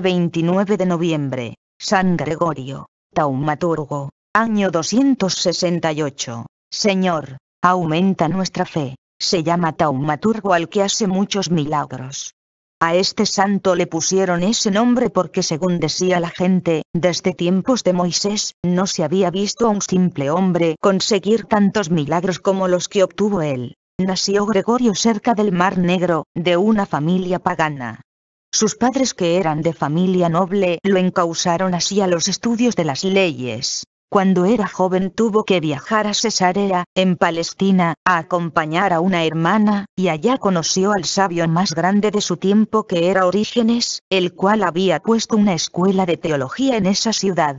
29 de noviembre, San Gregorio, Taumaturgo, año 268. Señor, aumenta nuestra fe. Se llama Taumaturgo al que hace muchos milagros. A este santo le pusieron ese nombre porque según decía la gente, desde tiempos de Moisés, no se había visto a un simple hombre conseguir tantos milagros como los que obtuvo él. Nació Gregorio cerca del Mar Negro, de una familia pagana. Sus padres que eran de familia noble lo encausaron así a los estudios de las leyes. Cuando era joven tuvo que viajar a Cesarea, en Palestina, a acompañar a una hermana, y allá conoció al sabio más grande de su tiempo que era Orígenes, el cual había puesto una escuela de teología en esa ciudad.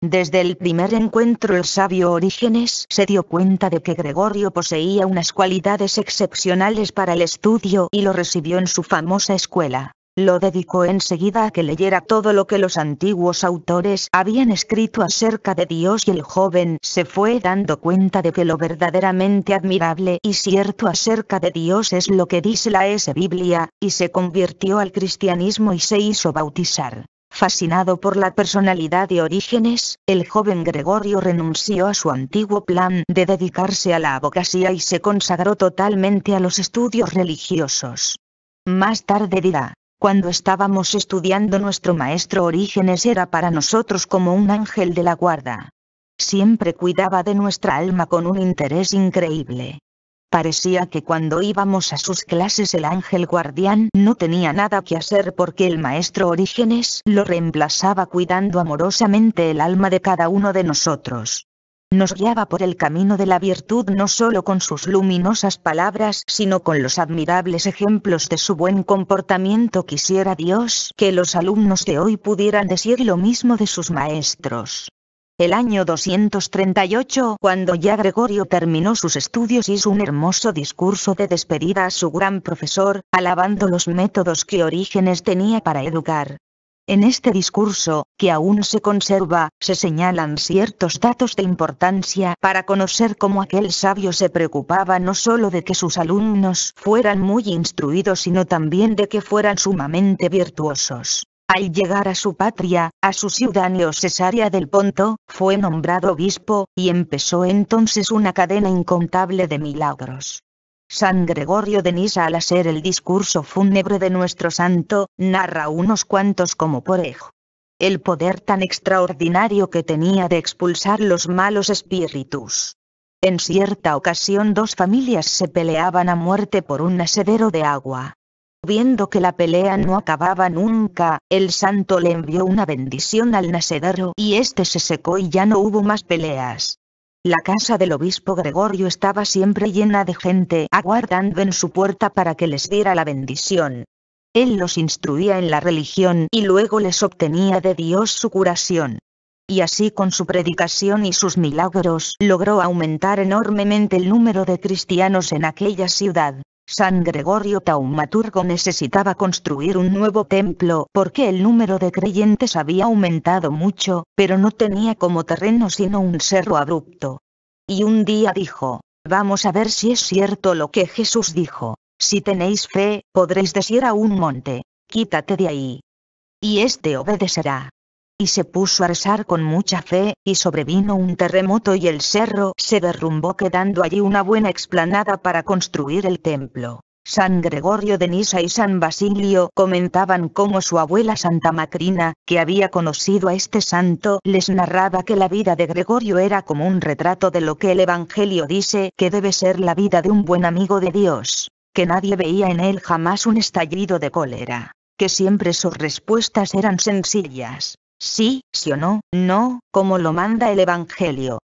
Desde el primer encuentro el sabio Orígenes se dio cuenta de que Gregorio poseía unas cualidades excepcionales para el estudio y lo recibió en su famosa escuela lo dedicó enseguida a que leyera todo lo que los antiguos autores habían escrito acerca de Dios y el joven se fue dando cuenta de que lo verdaderamente admirable y cierto acerca de Dios es lo que dice la S Biblia, y se convirtió al cristianismo y se hizo bautizar. Fascinado por la personalidad de Orígenes, el joven Gregorio renunció a su antiguo plan de dedicarse a la abogacía y se consagró totalmente a los estudios religiosos. Más tarde dirá, cuando estábamos estudiando nuestro maestro Orígenes era para nosotros como un ángel de la guarda. Siempre cuidaba de nuestra alma con un interés increíble. Parecía que cuando íbamos a sus clases el ángel guardián no tenía nada que hacer porque el maestro Orígenes lo reemplazaba cuidando amorosamente el alma de cada uno de nosotros. Nos guiaba por el camino de la virtud no solo con sus luminosas palabras, sino con los admirables ejemplos de su buen comportamiento. Quisiera Dios que los alumnos de hoy pudieran decir lo mismo de sus maestros. El año 238, cuando ya Gregorio terminó sus estudios, hizo un hermoso discurso de despedida a su gran profesor, alabando los métodos que Orígenes tenía para educar. En este discurso, que aún se conserva, se señalan ciertos datos de importancia para conocer cómo aquel sabio se preocupaba no sólo de que sus alumnos fueran muy instruidos, sino también de que fueran sumamente virtuosos. Al llegar a su patria, a su ciudad Cesarea del Ponto, fue nombrado obispo, y empezó entonces una cadena incontable de milagros. San Gregorio de Nisa al hacer el discurso fúnebre de nuestro santo, narra unos cuantos como por ejo. El poder tan extraordinario que tenía de expulsar los malos espíritus. En cierta ocasión dos familias se peleaban a muerte por un nacedero de agua. Viendo que la pelea no acababa nunca, el santo le envió una bendición al nacedero y este se secó y ya no hubo más peleas. La casa del obispo Gregorio estaba siempre llena de gente aguardando en su puerta para que les diera la bendición. Él los instruía en la religión y luego les obtenía de Dios su curación. Y así con su predicación y sus milagros logró aumentar enormemente el número de cristianos en aquella ciudad. San Gregorio Taumaturgo necesitaba construir un nuevo templo porque el número de creyentes había aumentado mucho, pero no tenía como terreno sino un cerro abrupto. Y un día dijo, vamos a ver si es cierto lo que Jesús dijo, si tenéis fe, podréis decir a un monte, quítate de ahí. Y éste obedecerá y se puso a rezar con mucha fe, y sobrevino un terremoto y el cerro se derrumbó quedando allí una buena explanada para construir el templo. San Gregorio de Nisa y San Basilio comentaban cómo su abuela Santa Macrina, que había conocido a este santo, les narraba que la vida de Gregorio era como un retrato de lo que el Evangelio dice que debe ser la vida de un buen amigo de Dios, que nadie veía en él jamás un estallido de cólera, que siempre sus respuestas eran sencillas, Sí, sí o no, no, como lo manda el Evangelio.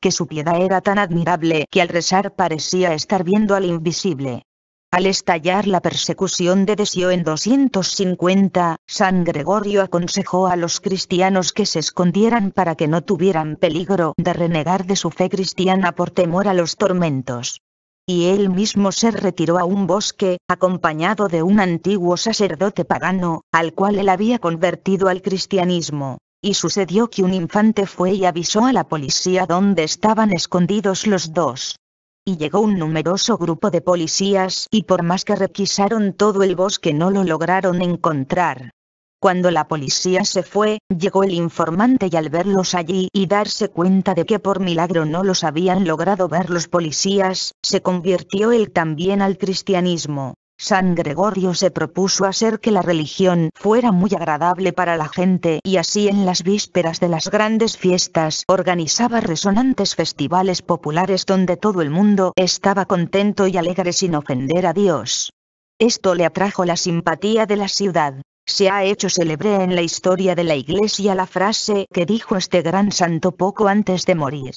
Que su piedad era tan admirable que al rezar parecía estar viendo al invisible. Al estallar la persecución de Deseo en 250, San Gregorio aconsejó a los cristianos que se escondieran para que no tuvieran peligro de renegar de su fe cristiana por temor a los tormentos y él mismo se retiró a un bosque, acompañado de un antiguo sacerdote pagano, al cual él había convertido al cristianismo. Y sucedió que un infante fue y avisó a la policía donde estaban escondidos los dos. Y llegó un numeroso grupo de policías y por más que requisaron todo el bosque no lo lograron encontrar. Cuando la policía se fue, llegó el informante y al verlos allí y darse cuenta de que por milagro no los habían logrado ver los policías, se convirtió él también al cristianismo. San Gregorio se propuso hacer que la religión fuera muy agradable para la gente y así en las vísperas de las grandes fiestas organizaba resonantes festivales populares donde todo el mundo estaba contento y alegre sin ofender a Dios. Esto le atrajo la simpatía de la ciudad. Se ha hecho célebre en la historia de la Iglesia la frase que dijo este gran santo poco antes de morir.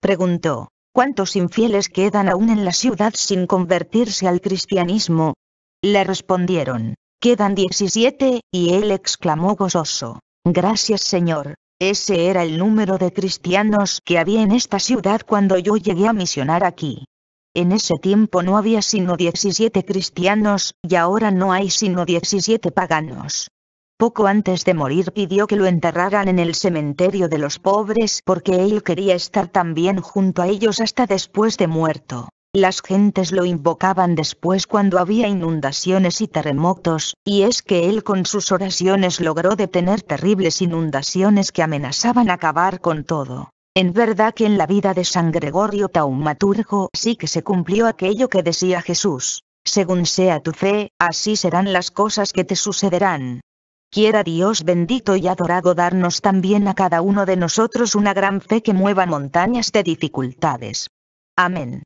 Preguntó, ¿cuántos infieles quedan aún en la ciudad sin convertirse al cristianismo? Le respondieron, quedan 17, y él exclamó gozoso, gracias Señor, ese era el número de cristianos que había en esta ciudad cuando yo llegué a misionar aquí. En ese tiempo no había sino 17 cristianos, y ahora no hay sino 17 paganos. Poco antes de morir pidió que lo enterraran en el cementerio de los pobres porque él quería estar también junto a ellos hasta después de muerto. Las gentes lo invocaban después cuando había inundaciones y terremotos, y es que él con sus oraciones logró detener terribles inundaciones que amenazaban acabar con todo. En verdad que en la vida de San Gregorio Taumaturgo sí que se cumplió aquello que decía Jesús. Según sea tu fe, así serán las cosas que te sucederán. Quiera Dios bendito y adorado darnos también a cada uno de nosotros una gran fe que mueva montañas de dificultades. Amén.